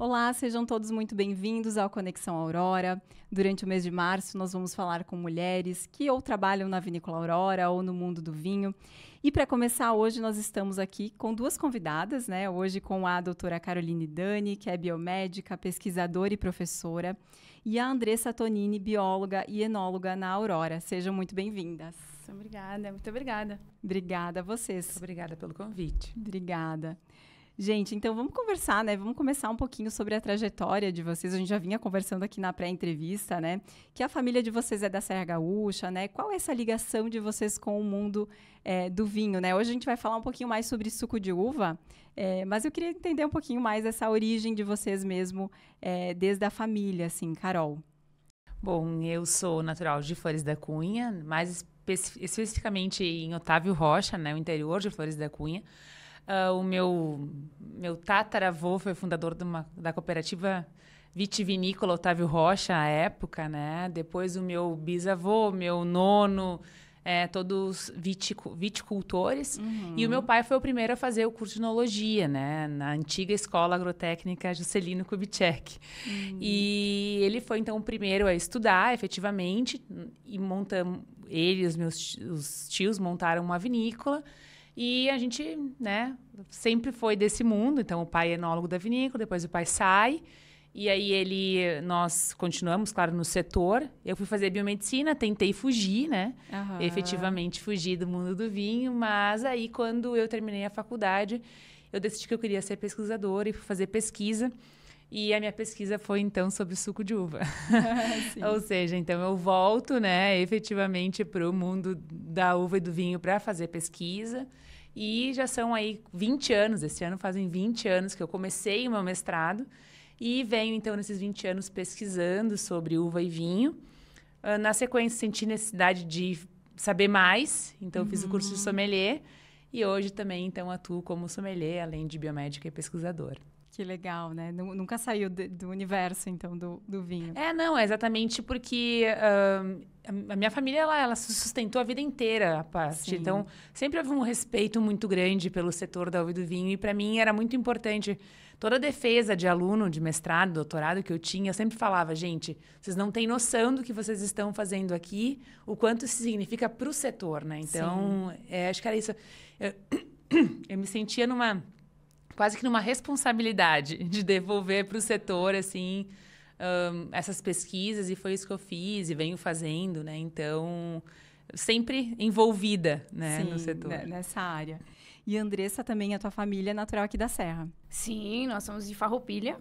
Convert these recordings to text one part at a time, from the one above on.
Olá, sejam todos muito bem-vindos ao Conexão Aurora. Durante o mês de março, nós vamos falar com mulheres que ou trabalham na Vinícola Aurora ou no mundo do vinho. E para começar, hoje nós estamos aqui com duas convidadas, né? Hoje com a doutora Caroline Dani, que é biomédica, pesquisadora e professora, e a Andressa Tonini, bióloga e enóloga na Aurora. Sejam muito bem-vindas. Obrigada, muito obrigada. Obrigada a vocês. Muito obrigada pelo convite. Obrigada. Gente, então vamos conversar, né? Vamos começar um pouquinho sobre a trajetória de vocês. A gente já vinha conversando aqui na pré-entrevista, né? Que a família de vocês é da Serra Gaúcha, né? Qual é essa ligação de vocês com o mundo é, do vinho, né? Hoje a gente vai falar um pouquinho mais sobre suco de uva, é, mas eu queria entender um pouquinho mais essa origem de vocês mesmo, é, desde a família, assim, Carol. Bom, eu sou natural de Flores da Cunha, mais espe especificamente em Otávio Rocha, né? O interior de Flores da Cunha. Uh, o meu, meu tataravô foi fundador uma, da cooperativa vitivinícola Otávio Rocha, à época, né? Depois o meu bisavô, meu nono, é, todos viticultores. Uhum. E o meu pai foi o primeiro a fazer o curso de enologia, né? Na antiga escola agrotécnica Juscelino Kubitschek. Uhum. E ele foi, então, o primeiro a estudar, efetivamente. E montam Ele e os meus os tios montaram uma vinícola. E a gente, né, sempre foi desse mundo. Então, o pai é enólogo da vinícola, depois o pai sai. E aí ele, nós continuamos, claro, no setor. Eu fui fazer biomedicina, tentei fugir, né? Uhum. Efetivamente fugir do mundo do vinho, mas aí quando eu terminei a faculdade, eu decidi que eu queria ser pesquisadora e fui fazer pesquisa. E a minha pesquisa foi então sobre suco de uva. Ou seja, então eu volto, né, efetivamente para o mundo da uva e do vinho para fazer pesquisa. E já são aí 20 anos, esse ano fazem 20 anos que eu comecei o meu mestrado. E venho, então, nesses 20 anos pesquisando sobre uva e vinho. Ah, na sequência, senti necessidade de saber mais, então uhum. fiz o curso de uhum. sommelier. E hoje também, então, atuo como sommelier, além de biomédica e pesquisadora. Que legal, né? Nunca saiu do universo, então, do, do vinho. É, não, é exatamente porque uh, a minha família, ela, ela sustentou a vida inteira a parte. Sim. Então, sempre houve um respeito muito grande pelo setor da uva do vinho. E, para mim, era muito importante toda a defesa de aluno, de mestrado, doutorado que eu tinha. Eu sempre falava, gente, vocês não têm noção do que vocês estão fazendo aqui, o quanto isso significa para o setor, né? Então, é, acho que era isso. Eu, eu me sentia numa quase que numa responsabilidade de devolver para o setor, assim, um, essas pesquisas, e foi isso que eu fiz e venho fazendo, né? Então, sempre envolvida, né, Sim, no setor. Né, nessa área. E Andressa também, a tua família é natural aqui da Serra. Sim, nós somos de Farroupilha.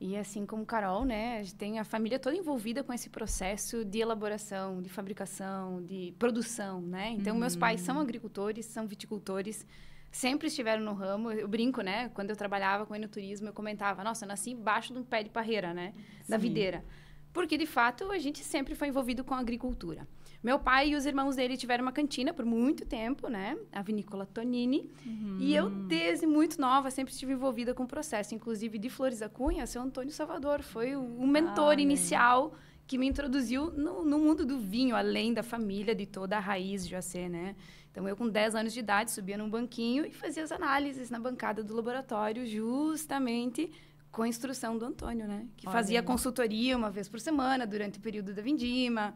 E assim como Carol, né, a gente tem a família toda envolvida com esse processo de elaboração, de fabricação, de produção, né? Então, hum. meus pais são uhum. agricultores, são viticultores, sempre estiveram no ramo. Eu brinco, né? Quando eu trabalhava com enoturismo, eu comentava, nossa, eu nasci embaixo de um pé de parreira, né? Da videira. Porque, de fato, a gente sempre foi envolvido com a agricultura. Meu pai e os irmãos dele tiveram uma cantina por muito tempo, né? A vinícola Tonini. Uhum. E eu, desde muito nova, sempre estive envolvida com o processo. Inclusive, de Flores da Cunha, seu Antônio Salvador foi o mentor ah, inicial... que me introduziu no, no, mundo do vinho, além da família, de toda a raiz de Joacê, né? Então, eu com 10 anos de idade subia num banquinho e fazia as análises na bancada do laboratório, justamente com a instrução do Antônio, né? Que Olha fazia aí. consultoria uma vez por semana durante o período da vindima.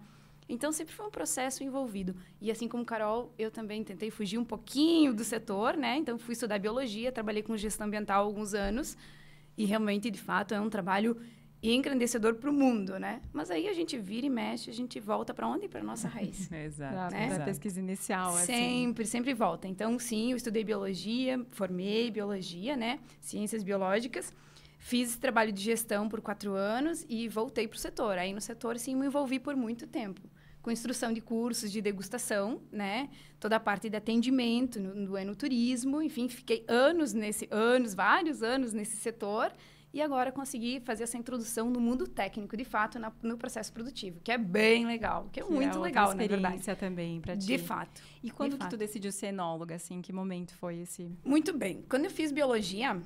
Então, sempre foi um processo envolvido. E assim como Carol, eu também tentei fugir um pouquinho do setor, né? Então, fui estudar biologia, trabalhei com gestão ambiental há alguns anos. E realmente, de fato, é um trabalho e engrandecedor para o mundo, né? Mas aí a gente vira e mexe, a gente volta para onde? Para nossa raiz. exato. Né? A pesquisa inicial. Assim. Sempre, sempre volta. Então, sim, eu estudei biologia, formei biologia, né? Ciências biológicas. Fiz trabalho de gestão por quatro anos e voltei para o setor. Aí no setor, sim, me envolvi por muito tempo. Com instrução de cursos de degustação, né? Toda a parte de atendimento no, no é turismo, Enfim, fiquei anos nesse... Anos, vários anos nesse setor e agora conseguir fazer essa introdução no mundo técnico, de fato, na, no processo produtivo, que é bem legal, que é que muito é legal, na verdade. experiência também para ti. De fato. E quando que fato. tu decidiu ser enóloga, assim, que momento foi esse? Muito bem. Quando eu fiz biologia,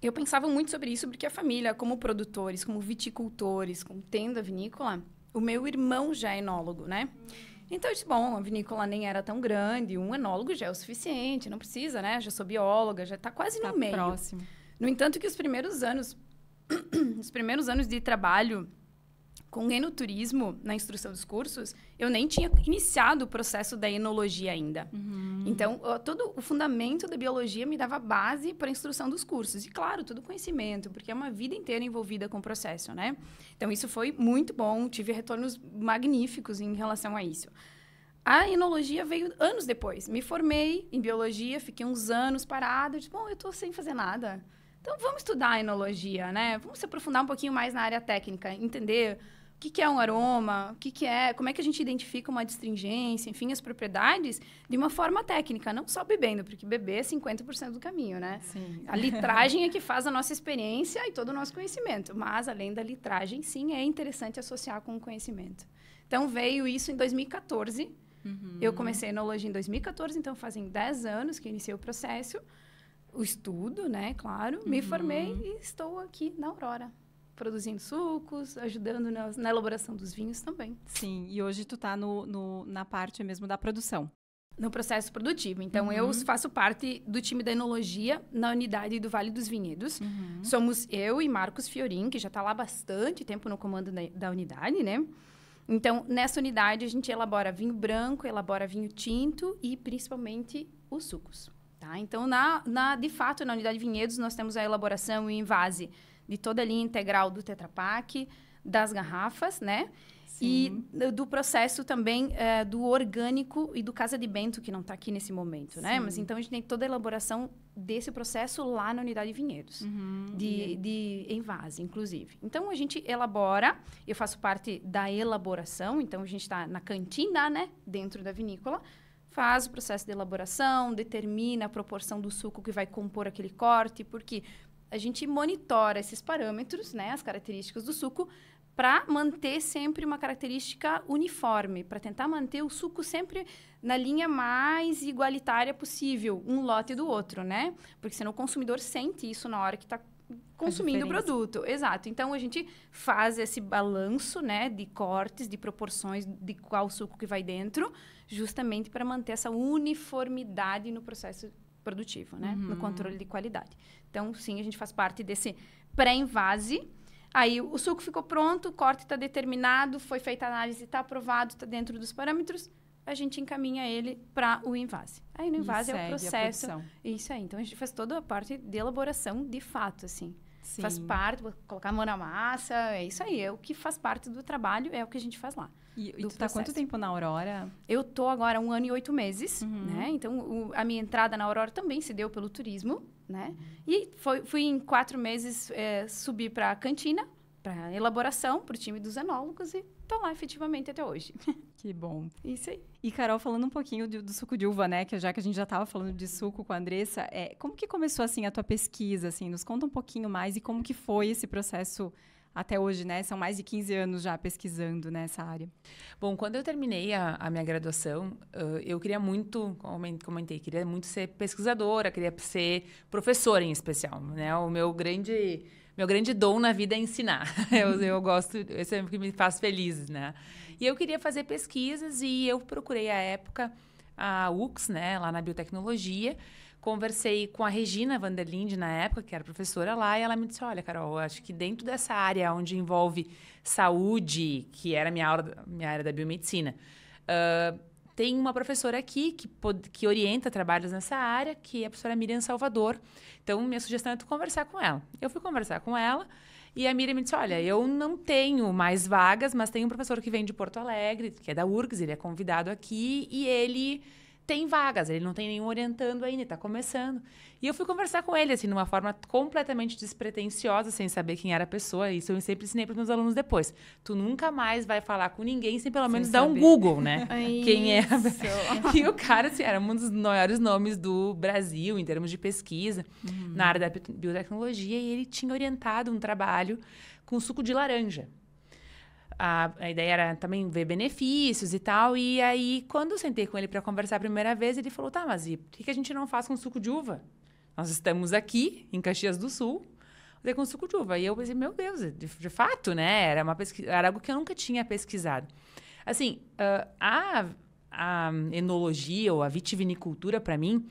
eu pensava muito sobre isso, porque a família, como produtores, como viticultores, com tenda vinícola, o meu irmão já é enólogo, né? Então, eu disse, bom, a vinícola nem era tão grande, um enólogo já é o suficiente, não precisa, né? Já sou bióloga, já está quase tá no meio. próximo. No entanto, que os primeiros anos, os primeiros anos de trabalho com enoturismo na instrução dos cursos, eu nem tinha iniciado o processo da enologia ainda. Uhum. Então, todo o fundamento da biologia me dava base para a instrução dos cursos. E, claro, todo o conhecimento, porque é uma vida inteira envolvida com o processo, né? Então, isso foi muito bom, tive retornos magníficos em relação a isso. A enologia veio anos depois. Me formei em biologia, fiquei uns anos parada. disse, tipo, bom, eu estou sem fazer nada. Então vamos estudar a enologia, né? Vamos se aprofundar um pouquinho mais na área técnica, entender o que, que é um aroma, o que, que é, como é que a gente identifica uma distringência, enfim, as propriedades de uma forma técnica, não só bebendo, porque beber é 50% do caminho, né? Sim. A litragem é que faz a nossa experiência e todo o nosso conhecimento, mas além da litragem, sim, é interessante associar com o conhecimento. Então veio isso em 2014. Uhum. Eu comecei a enologia em 2014, então fazem 10 anos que iniciei o processo o estudo, né? Claro, me uhum. formei e estou aqui na Aurora produzindo sucos, ajudando na, na, elaboração dos vinhos também. Sim, e hoje tu tá no, no na parte mesmo da produção. No processo produtivo. Então, uhum. eu faço parte do time da enologia na unidade do Vale dos Vinhedos. Uhum. Somos eu e Marcos Fiorin, que já está lá bastante tempo no comando da, da unidade, né? Então, nessa unidade, a gente elabora vinho branco, elabora vinho tinto e, principalmente, os sucos. Tá? Então, na, na, de fato, na unidade Vinhedos, nós temos a elaboração e o envase de toda a linha integral do Tetra Pak, das garrafas, né? Sim. E do processo também é, do orgânico e do Casa de Bento, que não está aqui nesse momento, Sim. né? Mas então a gente tem toda a elaboração desse processo lá na unidade Vinhedos, uhum. de, de envase, inclusive. Então a gente elabora, eu faço parte da elaboração, então a gente está na cantina, né? Dentro da vinícola faz o processo de elaboração, determina a proporção do suco que vai compor aquele corte, porque a gente monitora esses parâmetros, né, as características do suco, para manter sempre uma característica uniforme, para tentar manter o suco sempre na linha mais igualitária possível, um lote do outro, né? Porque senão o consumidor sente isso na hora que está consumindo o produto. Exato. Então a gente faz esse balanço, né, de cortes, de proporções de qual suco que vai dentro justamente para manter essa uniformidade no processo produtivo, né? Uhum. No controle de qualidade. Então, sim, a gente faz parte desse pré-invase. Aí o suco ficou pronto, o corte está determinado, foi feita a análise, está aprovado, está dentro dos parâmetros. A gente encaminha ele para o invase. Aí no invase é o processo. Isso aí. Então a gente faz toda a parte de elaboração de fato, assim. Sim. Faz parte, colocar a mão na massa, é isso aí. É o que faz parte do trabalho, é o que a gente faz lá. E, e tu está quanto tempo na Aurora? Eu tô agora um ano e oito meses, uhum. né? Então, o, a minha entrada na Aurora também se deu pelo turismo, né? E foi, fui em quatro meses é, eh, subir para a cantina, para elaboração, para o time dos enólogos e estão tá lá efetivamente até hoje. Que bom. Isso aí. E Carol, falando um pouquinho do, do, suco de uva, né, que já que a gente já estava falando de suco com a Andressa, é, como que começou assim a tua pesquisa, assim, nos conta um pouquinho mais e como que foi esse processo até hoje, né? São mais de 15 anos já pesquisando nessa área. Bom, quando eu terminei a, a minha graduação, uh, eu queria muito, como comentei, queria muito ser pesquisadora, queria ser professora em especial, né? O meu grande meu grande dom na vida é ensinar. Eu, eu gosto, é o que me faz feliz, né? E eu queria fazer pesquisas e eu procurei à época a UX, né, lá na biotecnologia. Conversei com a Regina Vanderlinde na época, que era professora lá, e ela me disse: Olha, Carol, eu acho que dentro dessa área onde envolve saúde, que era minha, aula, minha área da biomedicina, uh, tem uma professora aqui que, que orienta trabalhos nessa área, que é a professora Miriam Salvador. Então, minha sugestão é tu conversar com ela. Eu fui conversar com ela e a Miriam me disse: Olha, eu não tenho mais vagas, mas tem um professor que vem de Porto Alegre, que é da URGS, ele é convidado aqui e ele tem vagas, ele não tem nenhum orientando ainda, está começando. E eu fui conversar com ele, assim, de uma forma completamente despretensiosa, sem saber quem era a pessoa. Isso eu sempre ensinei para os meus alunos depois. Tu nunca mais vai falar com ninguém sem pelo sem menos saber. dar um Google, né? Isso. Quem é a... E o cara, assim, era um dos maiores nomes do Brasil em termos de pesquisa uhum. na área da biotecnologia. E ele tinha orientado um trabalho com suco de laranja a, a ideia era também ver benefícios e tal. E aí, quando eu sentei com ele para conversar a primeira vez, ele falou: tá, mas e por que, que a gente não faz com suco de uva? Nós estamos aqui, em Caxias do Sul, fazer com suco de uva. E eu pensei: meu Deus, de, de fato, né? Era, uma pesquisa, era algo que eu nunca tinha pesquisado. Assim, uh, a, a enologia ou a vitivinicultura, para mim,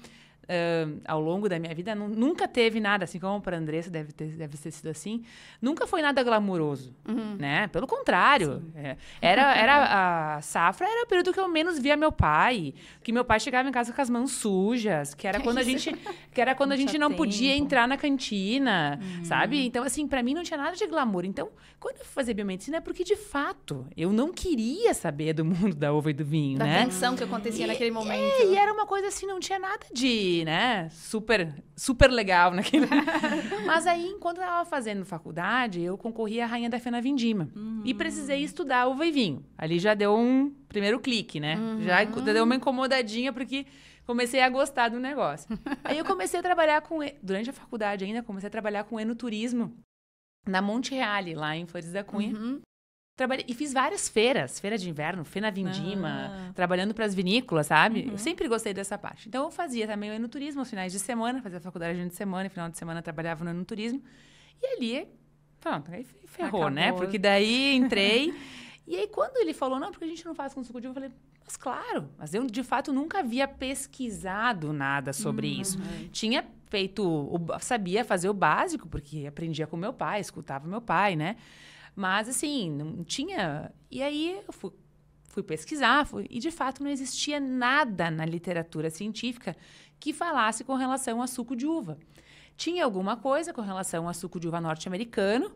uh, ao longo da minha vida, nunca teve nada, assim como para Andressa deve ter, deve ter sido assim, nunca foi nada glamuroso, uhum. né? Pelo contrário, é, era, era a safra era o período que eu menos via meu pai, que meu pai chegava em casa com as mãos sujas, que era quando a gente, que era quando a gente não podia entrar na cantina, uhum. sabe? Então assim, para mim não tinha nada de glamour. Então, quando eu fui fazer biomedicina é porque de fato eu não queria saber do mundo da uva e do vinho, da né? Da tensão que acontecia e, naquele é, momento. É, e era uma coisa assim, não tinha nada de né? Super, super legal naquele. Mas aí, enquanto eu estava fazendo faculdade, eu concorri à Rainha da Fena Vindima. Uhum. E hum. precisei estudar o vinho Ali já deu um primeiro clique, né? Uhum. Já deu uma incomodadinha, porque comecei a gostar do negócio. aí eu comecei a trabalhar com. Durante a faculdade ainda, comecei a trabalhar com enoturismo na Monte Reale, lá em Flores da Cunha. Uhum. Trabalhei, e fiz várias feiras, feira de inverno, feira vindima, ah. trabalhando para as vinícolas, sabe? Uhum. Eu sempre gostei dessa parte. Então eu fazia também o enoturismo aos finais de semana, fazia faculdade de semana, e final de semana trabalhava no enoturismo. E ali, pronto, aí ferrou, né? Acabou. né? Porque daí entrei. e aí quando ele falou, não, porque a gente não faz com suco de uva, eu falei, mas claro, mas eu de fato nunca havia pesquisado nada sobre uhum. isso. Uhum. Tinha feito, sabia fazer o básico, porque aprendia com meu pai, escutava meu pai, né? Mas, assim, não tinha. E aí eu fui, fui pesquisar, fui... e de fato não existia nada na literatura científica que falasse com relação a suco de uva. Tinha alguma coisa com relação a suco de uva norte-americano,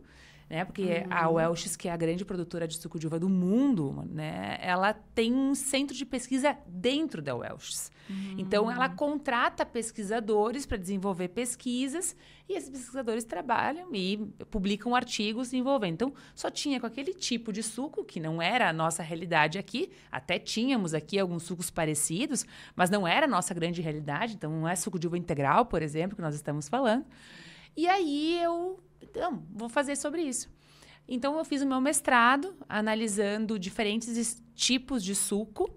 né? Porque é uhum. a Welch's, que é a grande produtora de suco de uva do mundo, né? Ela tem um centro de pesquisa dentro da Welch's. Uhum. Então, ela contrata pesquisadores para desenvolver pesquisas e esses pesquisadores trabalham e publicam artigos envolvendo. Então, só tinha com aquele tipo de suco, que não era a nossa realidade aqui, até tínhamos aqui alguns sucos parecidos, mas não era a nossa grande realidade, então não é suco de uva integral, por exemplo, que nós estamos falando. E aí eu, então, vou fazer sobre isso. Então eu fiz o meu mestrado analisando diferentes tipos de suco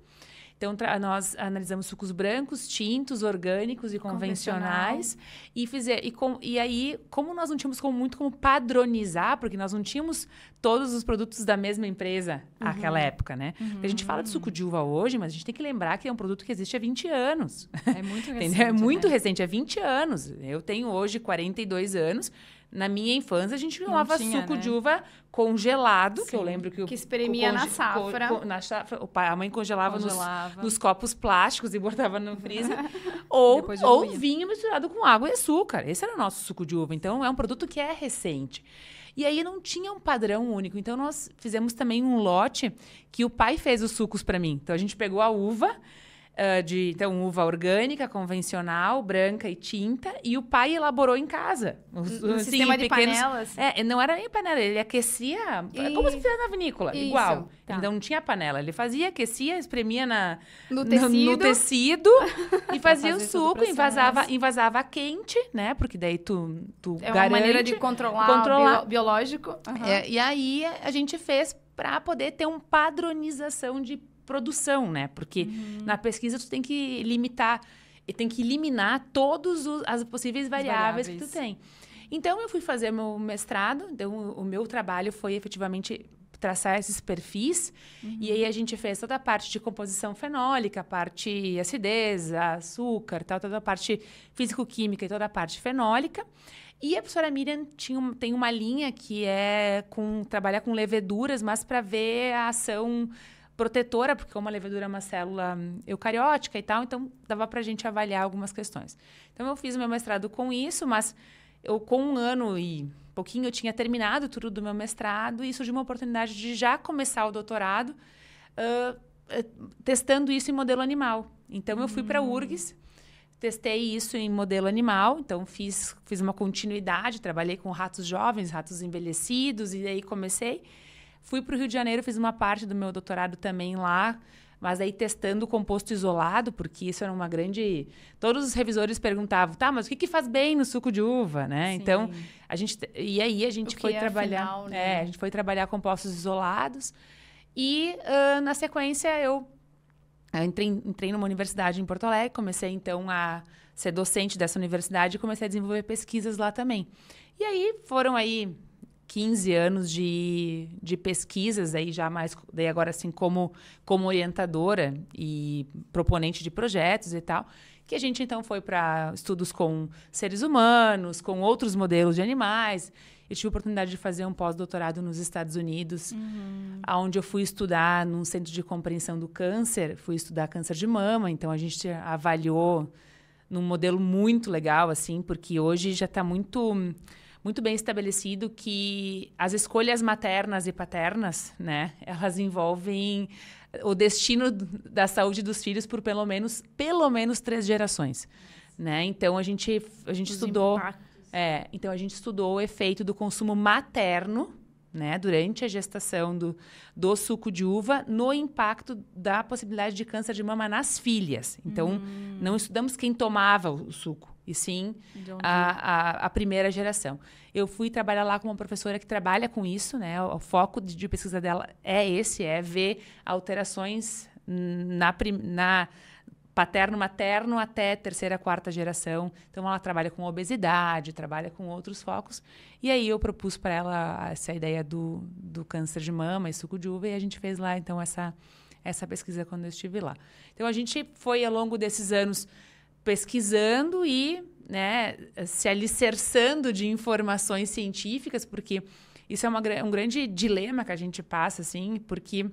então, nós analisamos sucos brancos, tintos, orgânicos e convencionais. E, fizer, e, com, e aí, como nós não tínhamos como, muito como padronizar, porque nós não tínhamos todos os produtos da mesma empresa uhum. naquela época, né? Uhum. A gente fala de uhum. suco de uva hoje, mas a gente tem que lembrar que é um produto que existe há 20 anos. É muito é recente. é muito né? recente, há 20 anos. Eu tenho hoje 42 anos. Na minha infância, a gente tomava tinha, suco né? de uva congelado, Sim, que eu lembro que o que espremia na safra. co, na safra. O pai, a mãe congelava, congelava. Nos, nos, copos plásticos e botava no freezer. ou, ou vinho misturado com água e açúcar. Esse era o nosso suco de uva. Então, é um produto que é recente. E aí não tinha um padrão único. Então, nós fizemos também um lote que o pai fez os sucos para mim. Então, a gente pegou a uva uh, de então uva orgânica, convencional, branca e tinta, e o pai elaborou em casa. um assim, sistema de pequenos, panelas. É, não era nem panela, ele aquecia é e... como se fizesse na vinícola, Isso, igual. Tá. Então não tinha panela, ele fazia, aquecia, espremia na no tecido, no, no tecido e fazia o suco, invasava, envasava quente, né? Porque daí tu, tu é garante, uma maneira de controlar, controlar. biológico. Uhum. É, e aí a gente fez para poder ter uma padronização de produção, né? Porque uhum. na pesquisa tu tem que limitar, e tem que eliminar todas as possíveis variáveis, variáveis, que tu tem. Então eu fui fazer meu mestrado, então o meu trabalho foi efetivamente traçar esses perfis. Uhum. E aí a gente fez toda a parte de composição fenólica, parte acidez, açúcar, tal, toda a parte físico-química e toda a parte fenólica. E a professora Miriam tinha, tem uma linha que é com trabalhar com leveduras, mas para ver a ação protetora, porque como a levedura é uma célula hum, eucariótica e tal, então dava para a gente avaliar algumas questões. Então eu fiz o meu mestrado com isso, mas eu com um ano e pouquinho eu tinha terminado tudo do meu mestrado e surgiu uma oportunidade de já começar o doutorado uh, testando isso em modelo animal. Então eu fui hum. para a URGS, testei isso em modelo animal, então fiz, fiz uma continuidade, trabalhei com ratos jovens, ratos envelhecidos e aí comecei. Fui para o Rio de Janeiro, fiz uma parte do meu doutorado também lá, mas aí testando o composto isolado, porque isso era uma grande. Todos os revisores perguntavam, tá, mas o que, que faz bem no suco de uva, né? Sim. Então, a gente. E aí a gente foi é trabalhar. Final, né? é, a gente foi trabalhar compostos isolados. E uh, na sequência eu entrei, entrei numa universidade em Porto Alegre, comecei então a ser docente dessa universidade e comecei a desenvolver pesquisas lá também. E aí foram aí 15 anos de, de pesquisas aí já mais daí agora assim como como orientadora e proponente de projetos e tal que a gente então foi para estudos com seres humanos com outros modelos de animais eu tive a oportunidade de fazer um pós-doutorado nos Estados Unidos uhum. onde eu fui estudar num centro de compreensão do câncer fui estudar câncer de mama então a gente avaliou num modelo muito legal assim porque hoje já está muito muito bem estabelecido que as escolhas maternas e paternas, né, elas envolvem eh, o destino da saúde dos filhos por pelo menos pelo menos três gerações, né? Então a gente a gente Os estudou é, então a gente estudou o efeito do consumo materno, né, durante a gestação do, do suco de uva no impacto da possibilidade de câncer de mama nas filhas. Então hum. não estudamos quem tomava o suco e sim a, a, a, primeira geração. Eu fui trabalhar lá com uma professora que trabalha com isso, né? O, o foco de, de, pesquisa dela é esse, é ver alterações na, na paterno, materno até terceira, quarta geração. Então ela trabalha com obesidade, trabalha com outros focos. E aí eu propus para ela essa ideia do, do câncer de mama e suco de uva e a gente fez lá então essa essa pesquisa quando eu estive lá. Então a gente foi ao longo desses anos pesquisando e né, se alicerçando de informações científicas, porque isso é uma, um grande dilema que a gente passa, assim, porque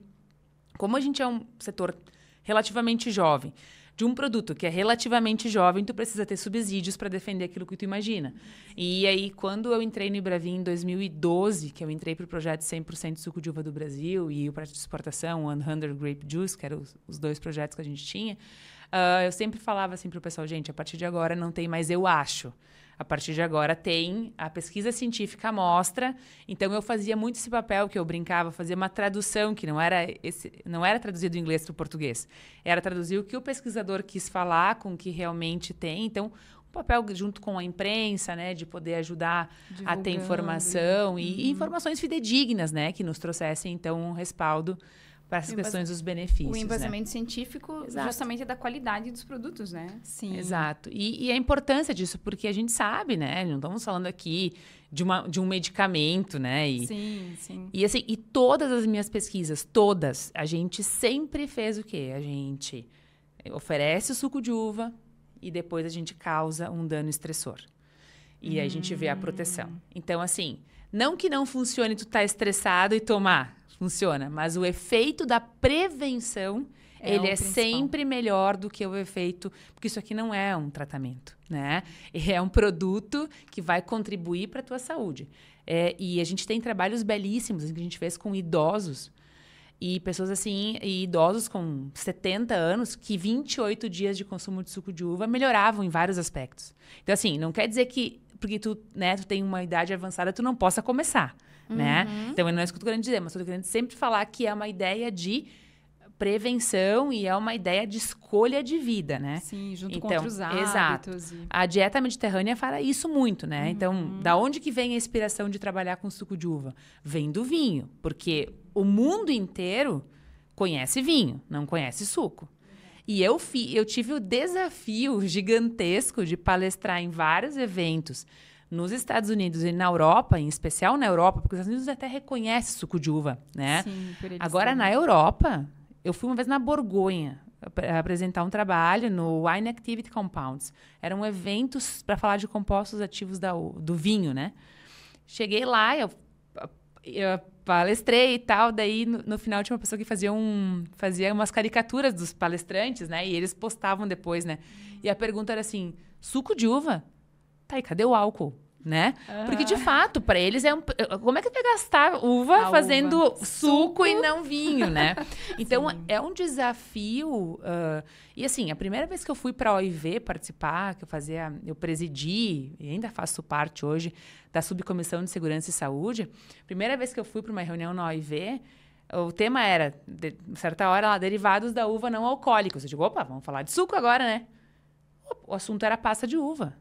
como a gente é um setor relativamente jovem, de um produto que é relativamente jovem, tu precisa ter subsídios para defender aquilo que tu imagina. E aí, quando eu entrei no Ibravim em 2012, que eu entrei para o projeto 100% suco de uva do Brasil e o projeto de exportação, 100 Grape Juice, que eram os, os dois projetos que a gente tinha, Uh, eu sempre falava assim para o pessoal, gente, a partir de agora não tem mais eu acho. A partir de agora tem, a pesquisa científica mostra. Então eu fazia muito esse papel que eu brincava, fazia uma tradução que não era esse, não era traduzido do inglês para o português. Era traduzir o que o pesquisador quis falar com o que realmente tem. Então, um papel junto com a imprensa, né, de poder ajudar Divulgando. a ter informação e, uhum. e informações fidedignas, né, que nos trouxessem então um respaldo para as questões dos benefícios. O né? embasamento né? científico Exato. justamente é da qualidade dos produtos, né? Sim. Exato. E, e, a importância disso, porque a gente sabe, né? Não estamos falando aqui de, uma, de um medicamento, né? E, sim, sim. E assim, e todas as minhas pesquisas, todas, a gente sempre fez o quê? A gente oferece o suco de uva e depois a gente causa um dano estressor. E hum. aí a gente vê a proteção. Hum. Então, assim, não que não funcione tu estar tá estressado e tomar funciona. Mas o efeito da prevenção é ele é principal. sempre melhor do que o efeito, porque isso aqui não é um tratamento, né? É um produto que vai contribuir para a tua saúde. É, e a gente tem trabalhos belíssimos assim, que a gente fez com idosos e pessoas assim, e idosos com 70 anos, que 28 dias de consumo de suco de uva melhoravam em vários aspectos. Então, assim, não quer dizer que porque tu, né, tu tem uma idade avançada, tu não possa começar. Né? uhum. né? Então, não escuto o que dizer, mas eu tô querendo sempre falar que é uma ideia de prevenção e é uma ideia de escolha de vida, né? Sim, junto então, com os hábitos. Exato. E... A dieta mediterrânea fala isso muito, né? Uhum. Então, da onde que vem a inspiração de trabalhar com suco de uva? Vem do vinho, porque o mundo inteiro conhece vinho, não conhece suco. E eu, fi, eu tive o desafio gigantesco de palestrar em vários eventos nos Estados Unidos e na Europa, em especial na Europa, porque os Estados Unidos até reconhece suco de uva, né? Sim, por Agora, na Europa, eu fui uma vez na Borgonha apresentar um trabalho no Wine Activity Compounds. Eram eventos para falar de compostos ativos da, do vinho, né? Cheguei lá, eu, eu palestrei e tal, daí no, no, final tinha uma pessoa que fazia, um, fazia umas caricaturas dos palestrantes, né? E eles postavam depois, né? E a pergunta era assim, suco de uva? tá, cadê o álcool? né? Uhum. Porque de fato, para eles é um. Eh, como é que tu é vai gastar uva a fazendo uva. Suco, suco, e não vinho, né? Então é um desafio. Uh, e assim, a primeira vez que eu fui para a OIV participar, que eu fazia, eu presidi e ainda faço parte hoje da subcomissão de segurança e saúde. Primeira vez que eu fui para uma reunião na OIV, o tema era de, certa hora lá derivados da uva não alcoólicos. Eu digo, opa, vamos falar de suco agora, né? O assunto era pasta de uva.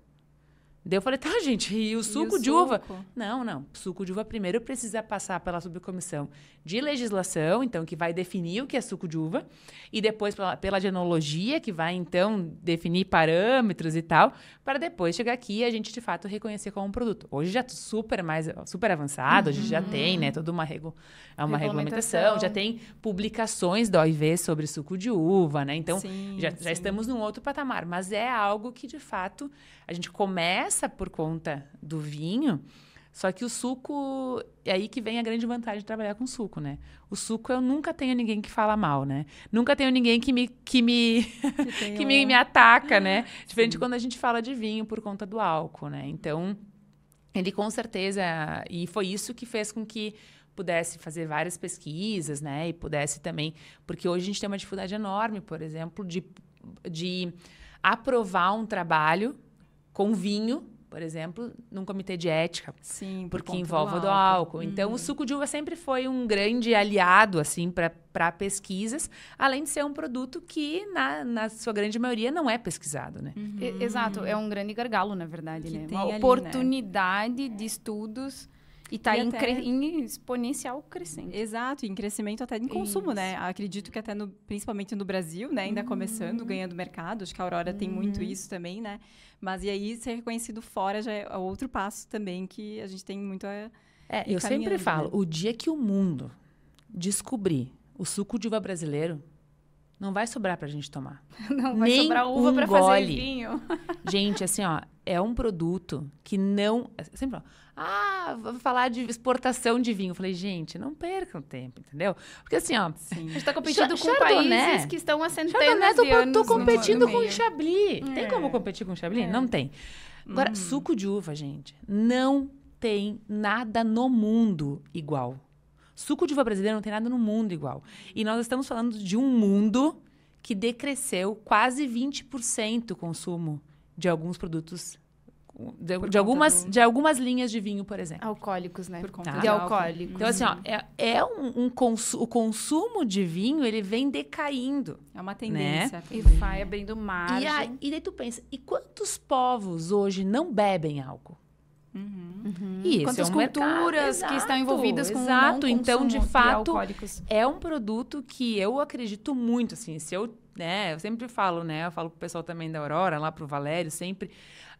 Daí eu falei, tá, gente, e o suco e o de suco? uva? Não, não. Suco de uva primeiro precisa passar pela subcomissão de legislação, então, que vai definir o que é suco de uva, e depois pela, pela genealogia, que vai, então, definir parâmetros e tal, para depois chegar aqui e a gente, de fato, reconhecer como um produto. Hoje já é super mais, super avançado, uhum. hoje já uhum. tem, né, toda uma, regu é uma regulamentação. regulamentação, já tem publicações da OIV sobre suco de uva, né, então sim, já, sim. já estamos num outro patamar, mas é algo que, de fato, a gente começa por conta do vinho, só que o suco, é aí que vem a grande vantagem de trabalhar com suco, né? O suco eu nunca tenho ninguém que fala mal, né? Nunca tenho ninguém que me que me que, que me, me, ataca, né? Ah, Diferente de quando a gente fala de vinho por conta do álcool, né? Então, ele com certeza e foi isso que fez com que pudesse fazer várias pesquisas, né? E pudesse também, porque hoje a gente tem uma dificuldade enorme, por exemplo, de de aprovar um trabalho com vinho por exemplo, num comitê de ética. Sim, por porque envolve do álcool. Do álcool. Uhum. Então, o uhum. suco de uva sempre foi um grande aliado, assim, para pesquisas, além de ser um produto que, na, na sua grande maioria, não é pesquisado, né? Uhum. exato, é um grande gargalo, na verdade, que né? Uma ali, né? oportunidade né? de estudos. E está em, até... em, exponencial crescente. Exato, em crescimento até em consumo, né? Isso. né? Acredito que até no, principalmente no Brasil, né? Ainda uhum. começando, ganhando mercado. Acho que a Aurora uhum. tem muito uhum. isso também, né? Mas e aí ser reconhecido fora já é outro passo também que a gente tem muito a. É, eu sempre né? falo, né? o dia que o mundo descobrir o suco de uva brasileiro, não vai sobrar pra gente tomar. Não vai Nem sobrar uva um pra gole. fazer vinho. Gente, assim, ó, é um produto que não. Sempre, ó, ah, vou falar de exportação de vinho. Eu falei, gente, não percam tempo, entendeu? Porque assim, ó, Sim. a gente tá competindo Ch com Chardonnay. países que estão há centenas de anos. Tô competindo no, no com o Chablis. É. Tem como é. competir com o Chablis? É. Não tem. Agora, hum. suco de uva, gente, não tem nada no mundo igual. Suco de uva brasileiro não tem nada no mundo igual. E nós estamos falando de um mundo que decresceu quase 20% o consumo de alguns produtos de, de algumas, do... de algumas linhas de vinho, por exemplo. Alcoólicos, né? Por conta de alcoólicos. Então, assim, ó, é, é um, um consu o consumo de vinho, ele vem decaindo. É uma tendência. Né? E vai abrindo margem. E, a, e daí tu pensa, e quantos povos hoje não bebem álcool? Uhum. E quantas é um culturas exato, que estão envolvidas com exato. o não então de fato de é um produto que eu acredito muito assim se eu né eu sempre falo né eu falo pro pessoal também da Aurora lá pro Valério sempre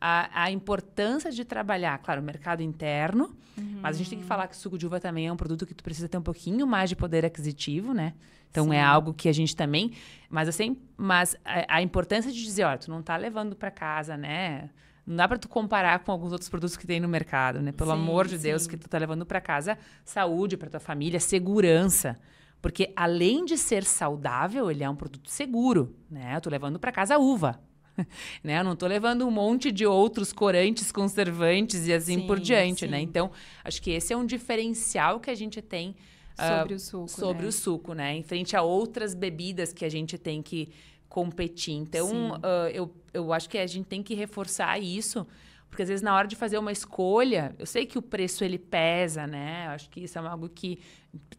a, a importância de trabalhar claro o mercado interno uhum. mas a gente tem que uhum. falar que suco de uva também é um produto que tu precisa ter um pouquinho mais de poder aquisitivo né então é Sim. é algo que a gente também mas assim mas a, a importância de dizer ó tu não tá levando para casa né não dá para tu comparar com alguns outros produtos que tem no mercado, né? Pelo sim, amor de sim. Deus, que tu tá levando para casa saúde para tua família, segurança. Porque além de ser saudável, ele é um produto seguro, né? Eu tô levando para casa uva. né? Eu não tô levando um monte de outros corantes, conservantes e assim sim, por diante, né? Então, acho que esse é um diferencial que a gente tem ah, sobre uh, o suco, sobre né? o suco, né? Em frente a outras bebidas que a gente tem que competir. Então, uh, eu, eu acho que a gente tem que reforçar isso, porque às vezes na hora de fazer uma escolha, eu sei que o preço ele pesa, né? Eu acho que isso é algo que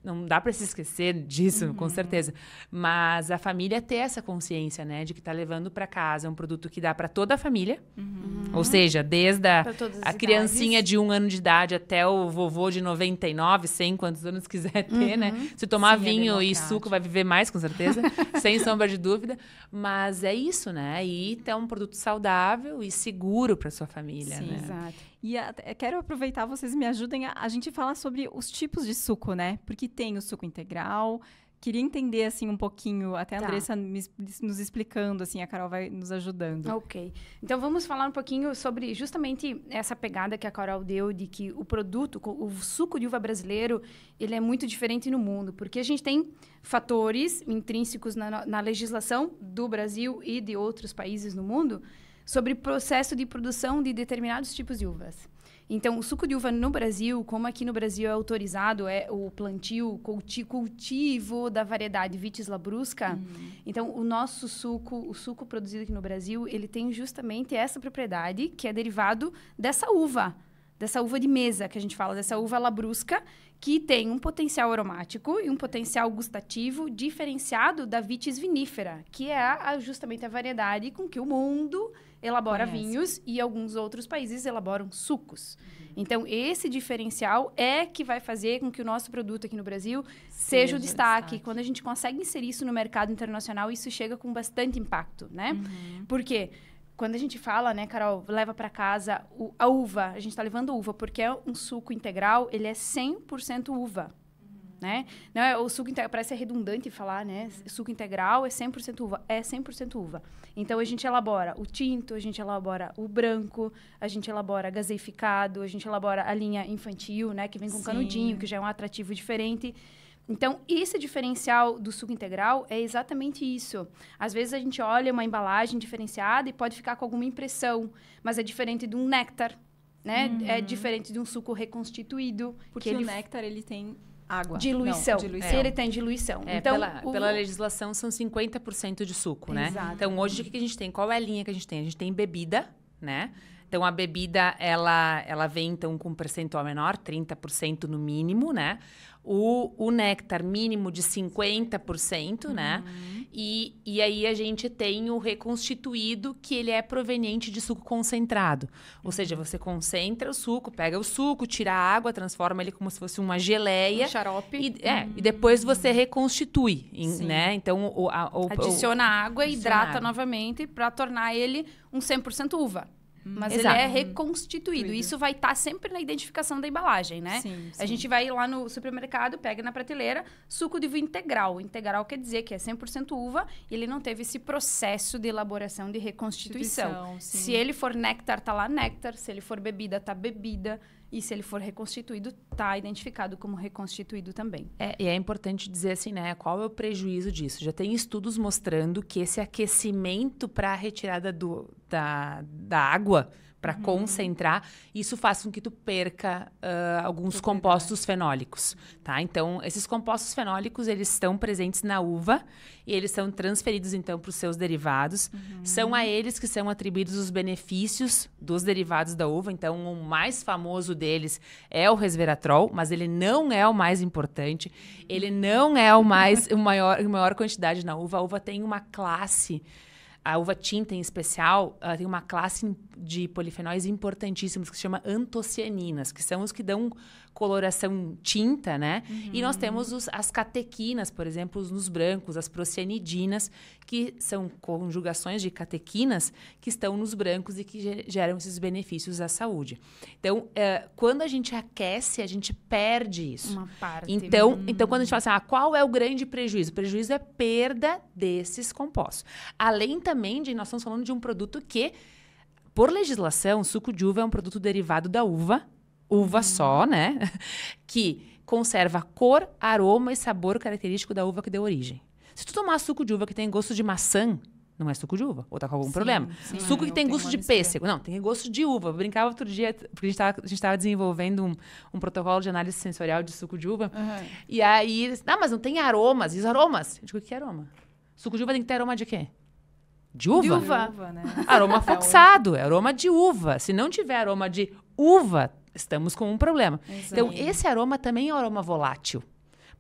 não dá para se esquecer disso, uhum. com certeza. Mas a família ter essa consciência, né, de que está levando para casa é um produto que dá para toda a família, uhum. ou seja, desde a, a criancinha de um ano de idade até o vovô de 99, 100, quantos anos quiser ter, né. uhum. né? Se tomar Sim, é vinho é e suco, vai viver mais, com certeza, sem sombra de dúvida. Mas é isso, né? E ter um produto saudável e seguro para sua família, Sim, né? Exato. E é, quero aproveitar, vocês me ajudem a, a gente falar sobre os tipos de suco, né? Porque tem o suco integral, queria entender assim um pouquinho, até a tá. Andressa nos explicando assim, a Carol vai nos ajudando. OK. Então vamos falar um pouquinho sobre justamente essa pegada que a Carol deu de que o produto, o suco de uva brasileiro, ele é muito diferente no mundo, porque a gente tem fatores intrínsecos na, na legislação do Brasil e de outros países no mundo sobre processo de produção de determinados tipos de uvas. Então, o suco de uva no Brasil, como aqui no Brasil é autorizado, é o plantio, culti, cultivo da variedade Vitis labrusca. Uhum. Então, o nosso suco, o suco produzido aqui no Brasil, ele tem justamente essa propriedade que é derivado dessa uva, dessa uva de mesa que a gente fala, dessa uva labrusca, que tem um potencial aromático e um potencial gustativo diferenciado da vitis vinífera, que é a, justamente a variedade com que o mundo elabora Conhece. vinhos e alguns outros países elaboram sucos. Uhum. Então, esse diferencial é que vai fazer com que o nosso produto aqui no Brasil seja, seja o destaque. destaque. Quando a gente consegue inserir isso no mercado internacional, isso chega com bastante impacto, né? Uhum. Por quê? Porque quando a gente fala, né, Carol, leva para casa o, a uva, a gente está levando uva, porque é um suco integral, ele é 100% uva. Né? Não é, o suco integral, parece redundante falar, né? Suco integral é 100% uva. É 100% uva. Então, a gente elabora o tinto, a gente elabora o branco, a gente elabora gaseificado, a gente elabora a linha infantil, né? Que vem com Sim. canudinho, que já é um atrativo diferente. Então, esse diferencial do suco integral é exatamente isso. Às vezes a gente olha uma embalagem diferenciada e pode ficar com alguma impressão, mas é diferente de um néctar, né? É uhum. É diferente de um suco reconstituído. Porque ele... o néctar, ele tem água. Diluição. Não, diluição. É. Ele tem diluição. É, então, pela, o... pela, legislação, são 50% de suco, né? Exato. né? Então, hoje, o que a gente tem? Qual é a linha que a gente tem? A gente tem bebida, né? Então a bebida ela ela vem então com um percentual menor, 30% no mínimo, né? O, o néctar mínimo de 50%, né? uhum. né? E, e aí a gente tem o reconstituído, que ele é proveniente de suco concentrado. Ou uhum. seja, você concentra o suco, pega o suco, tira a água, transforma ele como se fosse uma geleia. Um xarope. E, é, uhum. e depois você reconstitui, Sim. né? Então, o, a, o, adiciona o, água, adiciona hidrata água. novamente para tornar ele um 100% uva. Hum. Mas Exato. ele é reconstituído. Isso vai estar tá sempre na identificação da embalagem, né? Sim, sim. A gente vai lá no supermercado, pega na prateleira, suco de uva integral. Integral quer dizer que é 100% uva e ele não teve esse processo de elaboração de reconstituição. Se ele for néctar, tá lá néctar. Se ele for bebida, tá bebida. E se ele for reconstituído, está identificado como reconstituído também. É, e é importante dizer assim, né? Qual é o prejuízo disso? Já tem estudos mostrando que esse aquecimento para a retirada do, da, da água para uhum. concentrar, isso faz com que tu perca uh, alguns compostos verdade. fenólicos, tá? Então, esses compostos fenólicos, eles estão presentes na uva e eles são transferidos, então, para os seus derivados. Uhum. São a eles que são atribuídos os benefícios dos derivados da uva. Então, o mais famoso deles é o resveratrol, mas ele não é o mais importante. Ele uhum. não é o mais, o maior, a maior quantidade na uva. A uva tem uma classe a uva tinta, em especial, ela tem uma classe de polifenóis importantíssimos que se chama antocianinas, que são os que dão coloração tinta, né? Uhum. E nós uhum. temos os, as catequinas, por exemplo, nos brancos, as procianidinas, que são conjugações de catequinas que estão nos brancos e que geram esses benefícios à saúde. Então, é, quando a gente aquece, a gente perde isso. Uma parte. Então, hum. então quando a gente fala assim, ah, qual é o grande prejuízo? O prejuízo é perda desses compostos. Além também de, nós estamos falando de um produto que, por legislação, suco de uva é um produto derivado da uva, uva só, né? que conserva cor, aroma e sabor característico da uva que deu origem. Se tu tomar suco de uva que tem gosto de maçã, não é suco de uva, ou tá com algum sim, problema. Sim, suco é, que tem gosto de pêssego. Não, tem gosto de uva. Eu brincava outro dia, porque a gente estava desenvolvendo um, um, protocolo de análise sensorial de suco de uva. Uhum. E aí, ah, mas não tem aromas. E os aromas? Eu digo, que é aroma? Suco de uva tem que ter aroma de quê? De uva? De uva, de uva né? Aroma é foxado, é aroma de uva. Se não tiver aroma de uva, estamos com um problema. Então, esse aroma também é um aroma volátil.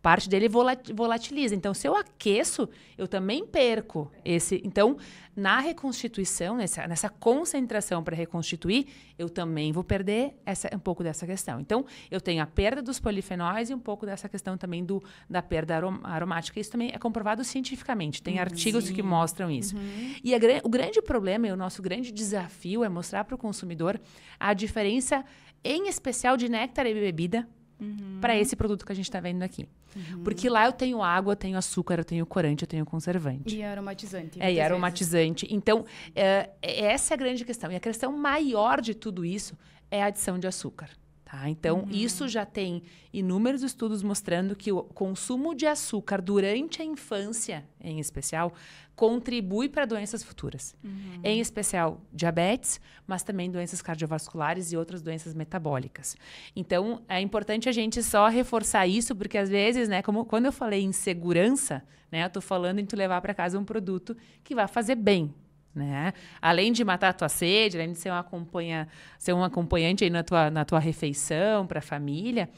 Parte dele volatiliza. Então, se eu aqueço, eu também perco esse. Então, na reconstituição, nessa, nessa concentração para reconstituir, eu também vou perder essa, um pouco dessa questão. Então, eu tenho a perda dos polifenóis e um pouco dessa questão também do, da perda arom, aromática. Isso também é comprovado cientificamente, tem uhum, artigos que mostram isso. Uhum. E a, o grande problema e o nosso grande desafio é mostrar para o consumidor a diferença em especial de néctar e bebida, uhum. para esse produto que a gente está vendo aqui. Uhum. Porque lá eu tenho água, eu tenho açúcar, eu tenho corante, eu tenho conservante. E é aromatizante. É, e aromatizante. Vezes. Então, é, essa é a grande questão. E a questão maior de tudo isso é a adição de açúcar. Tá? Então, uhum. isso já tem inúmeros estudos mostrando que o consumo de açúcar durante a infância, em especial, contribui para doenças futuras. Uhum. Em especial, diabetes, mas também doenças cardiovasculares e outras doenças metabólicas. Então, é importante a gente só reforçar isso, porque às vezes, né, como quando eu falei em segurança, né, eu estou falando em tu levar para casa um produto que vai fazer bem, né? Além de matar a tua sede, além de ser, acompanha, ser um acompanhante na tua, na tua refeição para a família,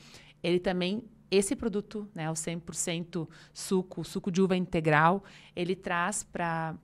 ele também esse produto, né, o 100% suco, suco de uva integral, ele traz para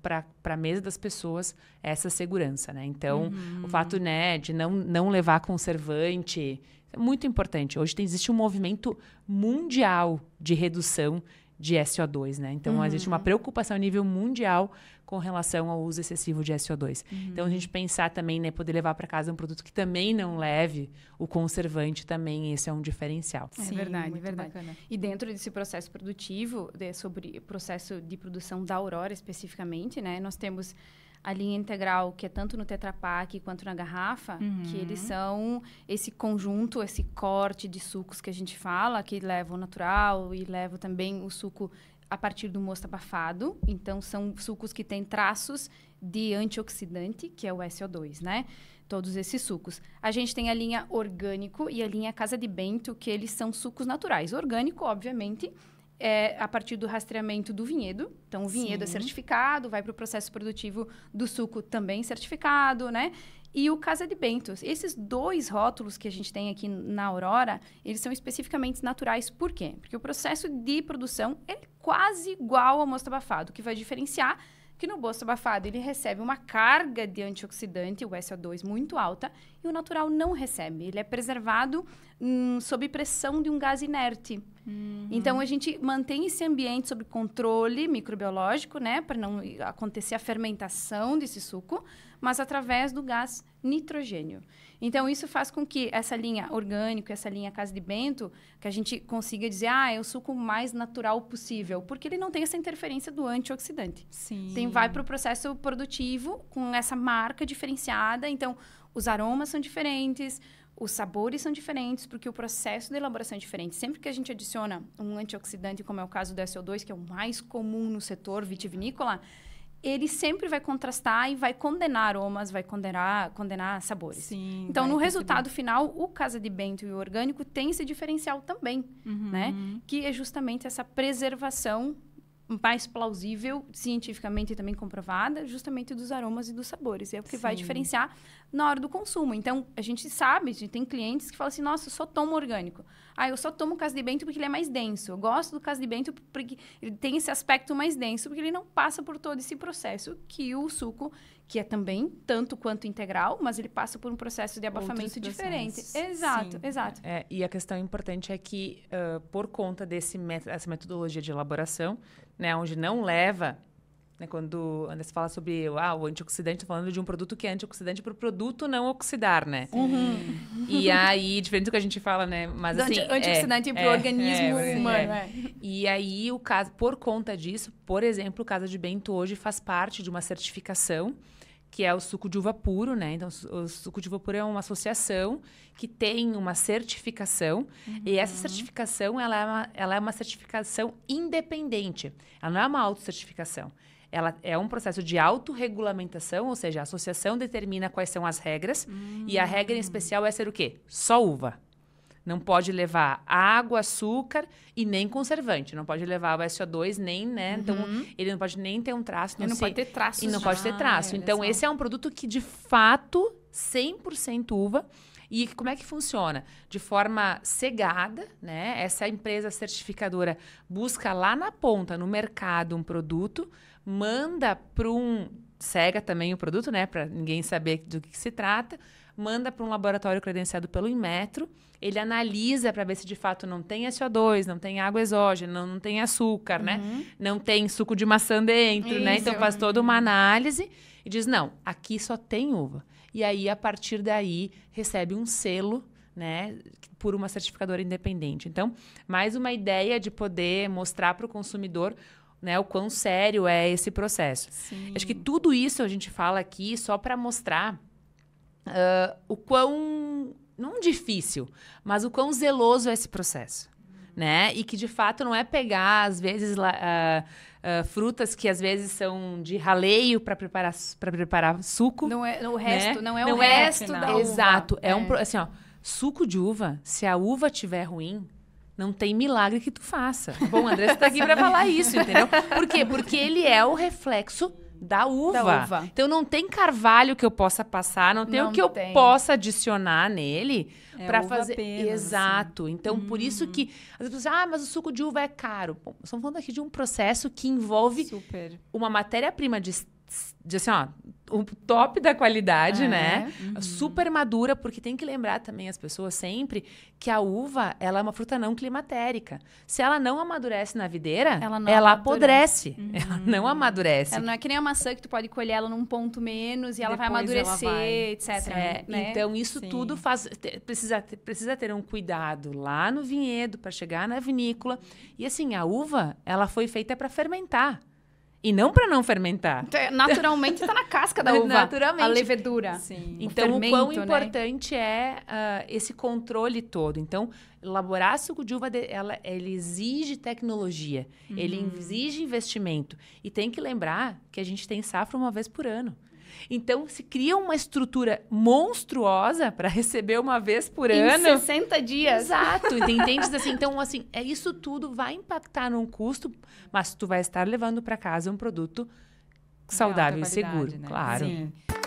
a mesa das pessoas essa segurança, né? Então, uhum. o fato, né, de não, não levar conservante é muito importante. Hoje tem, existe um movimento mundial de redução de SO2, né? Então, uhum. existe uma preocupação a nível mundial com relação ao uso excessivo de SO2. Uhum. Então, a gente pensar também, né, poder levar para casa um produto que também não leve o conservante também, esse é um diferencial. É Sim, é verdade, é verdade. Bacana. E dentro desse processo produtivo, de, sobre o processo de produção da Aurora especificamente, né, nós temos a linha integral, que é tanto no Tetra Pak quanto na garrafa, uhum. que eles são esse conjunto, esse corte de sucos que a gente fala, que leva o natural e leva também o suco a partir do mosto abafado. Então, são sucos que têm traços de antioxidante, que é o SO2, né? Todos esses sucos. A gente tem a linha orgânico e a linha Casa de Bento, que eles são sucos naturais. Orgânico, obviamente, é a partir do rastreamento do vinhedo. Então, o vinhedo é Sim. é certificado, vai para o processo produtivo do suco também certificado, né? E o Casa de Bentos. Esses dois rótulos que a gente tem aqui na Aurora, eles são especificamente naturais. Por quê? Porque o processo de produção é quase igual ao mosto abafado. O que vai diferenciar que no bolso abafado ele recebe uma carga de antioxidante, o SO2, muito alta, e o natural não recebe. Ele é preservado hum, sob pressão de um gás inerte. Uhum. Então, a gente mantém esse ambiente sob controle microbiológico, né? Para não acontecer a fermentação desse suco, mas através do gás nitrogênio. Então, isso faz com que essa linha orgânico, essa linha Casa de Bento, que a gente consiga dizer, ah, é o suco mais natural possível, porque ele não tem essa interferência do antioxidante. Sim. Tem, vai para o processo produtivo com essa marca diferenciada. Então, os aromas são diferentes, os sabores são diferentes, porque o processo de elaboração é diferente. Sempre que a gente adiciona um antioxidante, como é o caso do SO2, que é o mais comum no setor vitivinícola, ele sempre vai contrastar e vai condenar aromas, vai condenar, condenar sabores. Sim, então, no resultado perceber. final, o Casa de Bento e o orgânico tem esse diferencial também, né? uhum. né? Que é justamente essa preservação mais plausível, cientificamente também comprovada, justamente dos aromas e dos sabores. É o que Sim. vai diferenciar na hora do consumo. Então, a gente sabe, a gente tem clientes que falam assim, nossa, eu só tomo orgânico. Ah, eu só tomo caso de bento porque ele é mais denso. Eu gosto do caso de bento porque ele tem esse aspecto mais denso, porque ele não passa por todo esse processo que o suco, que é também tanto quanto integral, mas ele passa por um processo de abafamento diferente. Exato, Sim. exato. É, e a questão importante é que, uh, por conta desse met metodologia de elaboração, né, onde não leva, né, quando Andrés fala sobre ah, o antioxidante, tá falando de um produto que é antioxidante para o produto não oxidar, né? Uhum. E aí, diferente do que a gente fala, né? Mas do assim, antioxidante é, para o é, organismo é, humano. É. é. E aí, o caso, por conta disso, por exemplo, o caso de bento hoje faz parte de uma certificação que é o suco de uva puro, né? Então, o suco de uva puro é uma associação que tem uma certificação uhum. e essa uhum. certificação ela é, uma, ela é uma certificação independente. Ela não é uma autocertificação. Ela é um processo de autorregulamentação, ou seja, a associação determina quais são as regras uhum. e a regra em hum. especial é ser o quê? Só uva. Não pode levar água, açúcar e nem conservante. Não pode levar o SO2, nem, né? Então, uhum. Então, ele não pode nem ter um traço. Não ele não pode ter traço. E não já. pode ter traço. Ah, então, esse é um produto que, de fato, 100% uva. E como é que funciona? De forma cegada, né? Essa empresa certificadora busca lá na ponta, no mercado, um produto, manda para um. cega também o produto, né? Para ninguém saber do que, que se trata manda para um laboratório credenciado pelo Inmetro, ele analisa para ver se de fato não tem SO2, não tem água exógena, não, não tem açúcar, né? uhum. né? Não tem suco de maçã dentro, Isso. né? Então faz toda uma uhum. análise e diz: não, aqui só tem uva. E aí, a partir daí, recebe um selo né, por uma certificadora independente. Então, mais uma ideia de poder mostrar para o consumidor né, o quão sério é esse processo. Sim. Acho que tudo isso a gente fala aqui só para mostrar uh, o quão, não difícil, mas o quão zeloso é esse processo. Né? E que de fato não é pegar, às vezes, uh, uh, frutas que às vezes são de raleio para preparar, para preparar suco. Não é o né? resto, né? não é o é não resto da uva. Exato. É, é, um assim, ó, suco de uva, se a uva tiver ruim, não tem milagre que tu faça. Bom, André, você tá aqui para falar isso, entendeu? Por quê? Porque ele é o reflexo da uva. Da uva. Então não tem carvalho que eu possa passar, não tem não o que tem. eu possa adicionar nele é para fazer. Apenas, assim. Exato. Assim. Então hum. por isso hum. que as pessoas dizem, ah, mas o suco de uva é caro. Bom, estamos falando aqui de um processo que envolve Super. uma matéria-prima de, de assim, ó, o top da qualidade, é, né? Uhum. Super madura, porque tem que lembrar também as pessoas sempre que a uva, ela é uma fruta não climatérica. Se ela não amadurece na videira, ela, ela apodrece. Uhum. Ela não amadurece. Ela não é que nem a maçã que tu pode colher ela num ponto menos e ela Depois vai amadurecer, ela vai, etc. É, né? Então, isso Sim. tudo faz, precisa, precisa ter um cuidado lá no vinhedo para chegar na vinícola. E assim, a uva, ela foi feita para fermentar. E não para não fermentar. Então, é, naturalmente está na casca da uva. Naturalmente. A levedura. Sim. Então, o, fermento, o quão né? importante né? é uh, esse controle todo. Então, elaborar suco de uva, ela, ele exige tecnologia. Uhum. Ele exige investimento. E tem que lembrar que a gente tem safra uma vez por ano. Então, se cria uma estrutura monstruosa para receber uma vez por em ano. 60 dias. Exato. Entende? assim, então, assim, é isso tudo vai impactar num custo, mas tu vai estar levando para casa um produto saudável e seguro. Né? Claro. Sim.